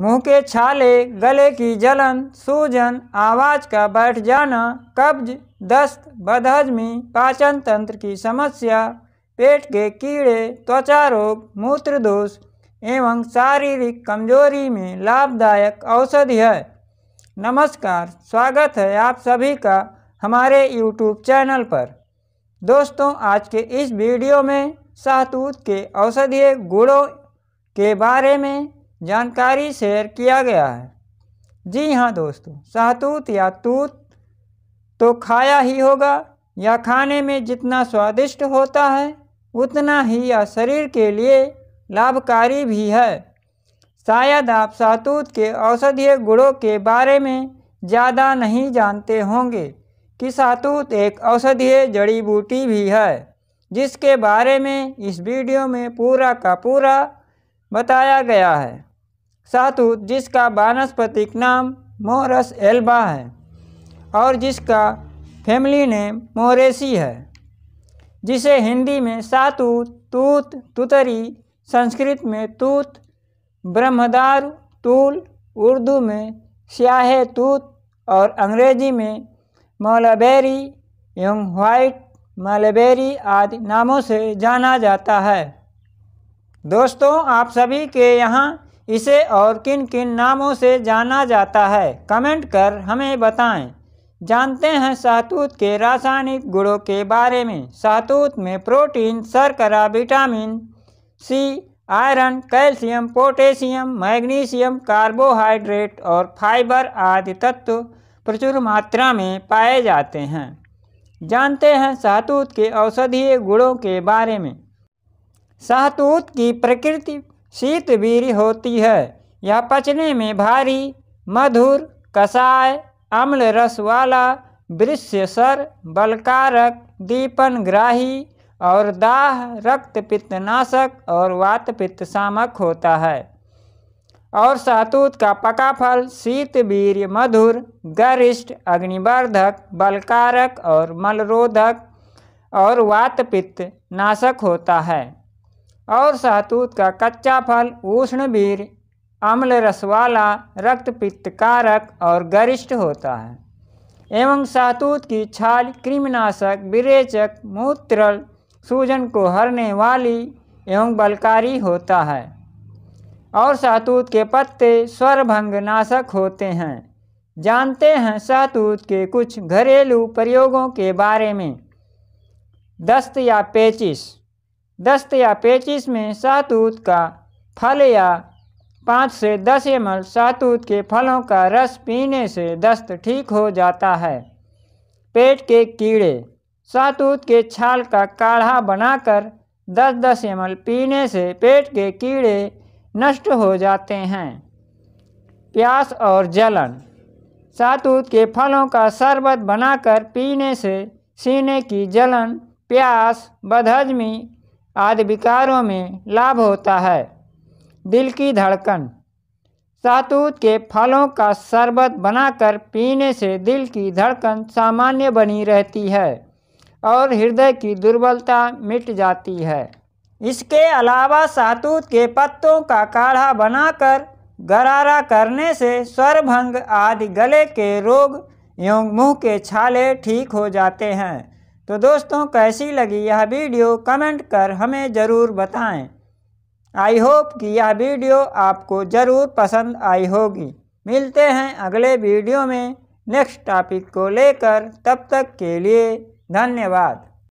मुंह के छाले गले की जलन सूजन आवाज का बैठ जाना कब्ज दस्त बदहजमी पाचन तंत्र की समस्या पेट के कीड़े त्वचा रोग मूत्र दोष एवं शारीरिक कमजोरी में लाभदायक औषधि है नमस्कार स्वागत है आप सभी का हमारे YouTube चैनल पर दोस्तों आज के इस वीडियो में शहतूत के औषधीय गुणों के बारे में जानकारी शेयर किया गया है जी हाँ दोस्तों शहतूत या तूत तो खाया ही होगा या खाने में जितना स्वादिष्ट होता है उतना ही या शरीर के लिए लाभकारी भी है शायद आप शहतूत के औषधीय गुणों के बारे में ज़्यादा नहीं जानते होंगे कि शहतूत एक औषधीय जड़ी बूटी भी है जिसके बारे में इस वीडियो में पूरा का पूरा बताया गया है शहतूत जिसका वानस्पतिक नाम मोरस एल्बा है और जिसका फैमिली नेम मोरेसी है जिसे हिंदी में सातूत तूत तुतरी संस्कृत में तूत ब्रह्मदार तूल उर्दू में स्याह तूत और अंग्रेजी में मोलाबेरी एवं वाइट मलबेरी आदि नामों से जाना जाता है दोस्तों आप सभी के यहाँ इसे और किन किन नामों से जाना जाता है कमेंट कर हमें बताएं जानते हैं शहतूत के रासायनिक गुणों के बारे में शहतूत में प्रोटीन शर्करा vitamin C iron calcium potassium magnesium carbohydrate और फाइबर आदि तत्व प्रचुर मात्रा में पाए जाते हैं जानते हैं शहतूत के औषधीय गुणों के बारे में शहतूत की प्रकृति वीर होती है यह पचने में भारी मधुर कसाय अम्ल रस वाला सर बलकारक दीपन ग्राही और दाह रक्त पित्तनाशक और वात पित्त शामक होता है और सातूत का पका फल शीतवीर मधुर गरिष्ठ अग्निवर्धक बलकारक और मलरोधक और वात पित्त नाशक होता है और शहतूत का कच्चा फल उष्णवीर अम्ल रस वाला रक्त पित्त कारक और गरिष्ठ होता है एवं शहतूत की छाल क्रिमिनाशक विरेचक मूत्रल सूजन को हरने वाली एवं बलकारी होता है और शहतूत के पत्ते स्वरभंग नाशक होते हैं जानते हैं शहतूत के कुछ घरेलू प्रयोगों के बारे में दस्त या पेचिश दस्त या पेचिस में सातूत का फल या पाँच से दस एम सातूत के फलों का रस पीने से दस्त ठीक हो जाता है पेट के कीड़े सातूत के छाल का काढ़ा बनाकर दस दस एम पीने से पेट के कीड़े नष्ट हो जाते हैं प्यास और जलन सातूत के फलों का शरबत बनाकर पीने से सीने की जलन प्यास बदहजमी आदि विकारों में लाभ होता है दिल की धड़कन सातूत के फलों का शरबत बनाकर पीने से दिल की धड़कन सामान्य बनी रहती है और हृदय की दुर्बलता मिट जाती है इसके अलावा सातूत के पत्तों का काढ़ा बनाकर गरारा करने से स्वरभंग आदि गले के रोग एवं मुंह के छाले ठीक हो जाते हैं तो दोस्तों कैसी लगी यह वीडियो कमेंट कर हमें ज़रूर बताएं आई होप कि यह वीडियो आपको ज़रूर पसंद आई होगी मिलते हैं अगले वीडियो में नेक्स्ट टॉपिक को लेकर तब तक के लिए धन्यवाद